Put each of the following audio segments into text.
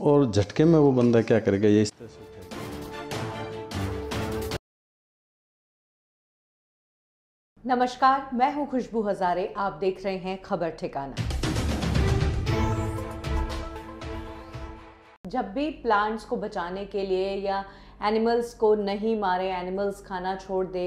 और झटके में वो बंदा क्या करेगा ये इस तरह से नमस्कार मैं हूं खुशबू हजारे आप देख रहे हैं खबर ठिकाना जब भी प्लांट्स को बचाने के लिए या एनिमल्स को नहीं मारे एनिमल्स खाना छोड़ दे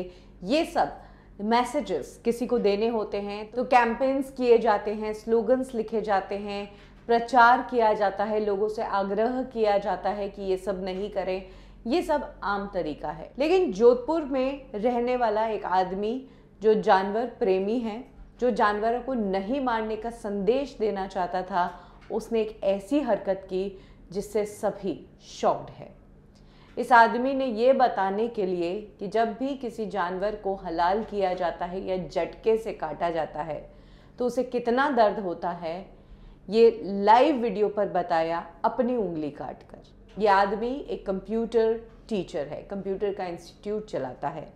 ये सब मैसेजेस किसी को देने होते हैं तो कैंपेन्स किए जाते हैं स्लोगन्स लिखे जाते हैं प्रचार किया जाता है लोगों से आग्रह किया जाता है कि ये सब नहीं करें ये सब आम तरीका है लेकिन जोधपुर में रहने वाला एक आदमी जो जानवर प्रेमी है जो जानवरों को नहीं मारने का संदेश देना चाहता था उसने एक ऐसी हरकत की जिससे सभी शॉक्ड है इस आदमी ने ये बताने के लिए कि जब भी किसी जानवर को हलाल किया जाता है या झटके से काटा जाता है तो उसे कितना दर्द होता है ये लाइव वीडियो पर बताया अपनी उंगली काट कर ये आदमी एक कंप्यूटर टीचर है कंप्यूटर का इंस्टीट्यूट चलाता है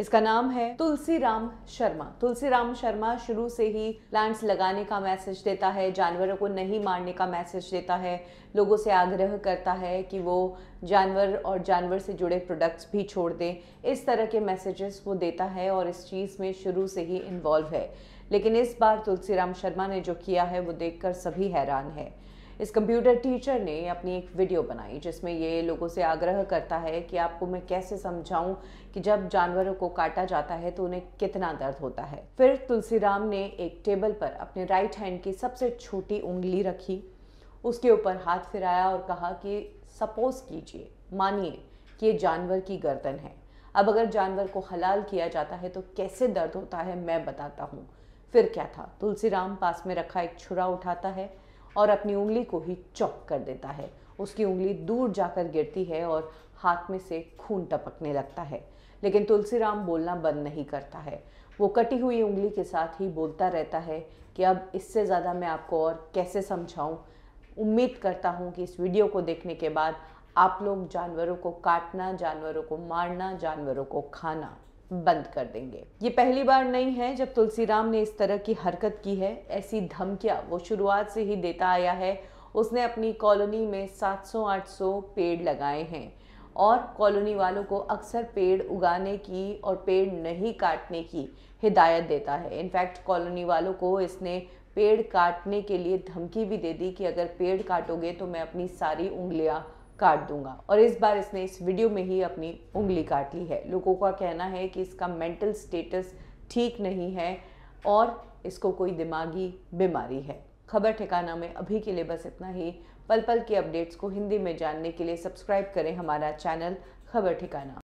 इसका नाम है तुलसीराम शर्मा तुलसीराम शर्मा शुरू से ही प्लांट्स लगाने का मैसेज देता है जानवरों को नहीं मारने का मैसेज देता है लोगों से आग्रह करता है कि वो जानवर और जानवर से जुड़े प्रोडक्ट्स भी छोड़ दें इस तरह के मैसेजेस वो देता है और इस चीज़ में शुरू से ही इन्वॉल्व है लेकिन इस बार तुलसीराम शर्मा ने जो किया है वो देखकर सभी हैरान है इस कंप्यूटर टीचर ने अपनी एक वीडियो बनाई जिसमें ये लोगों से आग्रह करता है कि आपको मैं कैसे समझाऊं कि जब जानवरों को काटा जाता है तो उन्हें कितना दर्द होता है फिर तुलसीराम ने एक टेबल पर अपने राइट हैंड की सबसे छोटी उंगली रखी उसके ऊपर हाथ फिराया और कहा कि सपोज कीजिए मानिए कि ये जानवर की गर्दन है अब अगर जानवर को हलाल किया जाता है तो कैसे दर्द होता है मैं बताता हूँ फिर क्या था तुलसीराम पास में रखा एक छुरा उठाता है और अपनी उंगली को ही चौक कर देता है उसकी उंगली दूर जाकर गिरती है और हाथ में से खून टपकने लगता है लेकिन तुलसीराम बोलना बंद नहीं करता है वो कटी हुई उंगली के साथ ही बोलता रहता है कि अब इससे ज़्यादा मैं आपको और कैसे समझाऊँ उम्मीद करता हूँ कि इस वीडियो को देखने के बाद आप लोग जानवरों को काटना जानवरों को मारना जानवरों को खाना बंद कर देंगे ये पहली बार नहीं है जब तुलसीराम ने इस तरह की हरकत की है ऐसी धमकियाँ वो शुरुआत से ही देता आया है उसने अपनी कॉलोनी में 700-800 पेड़ लगाए हैं और कॉलोनी वालों को अक्सर पेड़ उगाने की और पेड़ नहीं काटने की हिदायत देता है इनफैक्ट कॉलोनी वालों को इसने पेड़ काटने के लिए धमकी भी दे दी कि अगर पेड़ काटोगे तो मैं अपनी सारी उंगलियाँ काट दूंगा और इस बार इसने इस वीडियो में ही अपनी उंगली काट ली है लोगों का कहना है कि इसका मेंटल स्टेटस ठीक नहीं है और इसको कोई दिमागी बीमारी है खबर ठिकाना में अभी के लिए बस इतना ही पल पल के अपडेट्स को हिंदी में जानने के लिए सब्सक्राइब करें हमारा चैनल खबर ठिकाना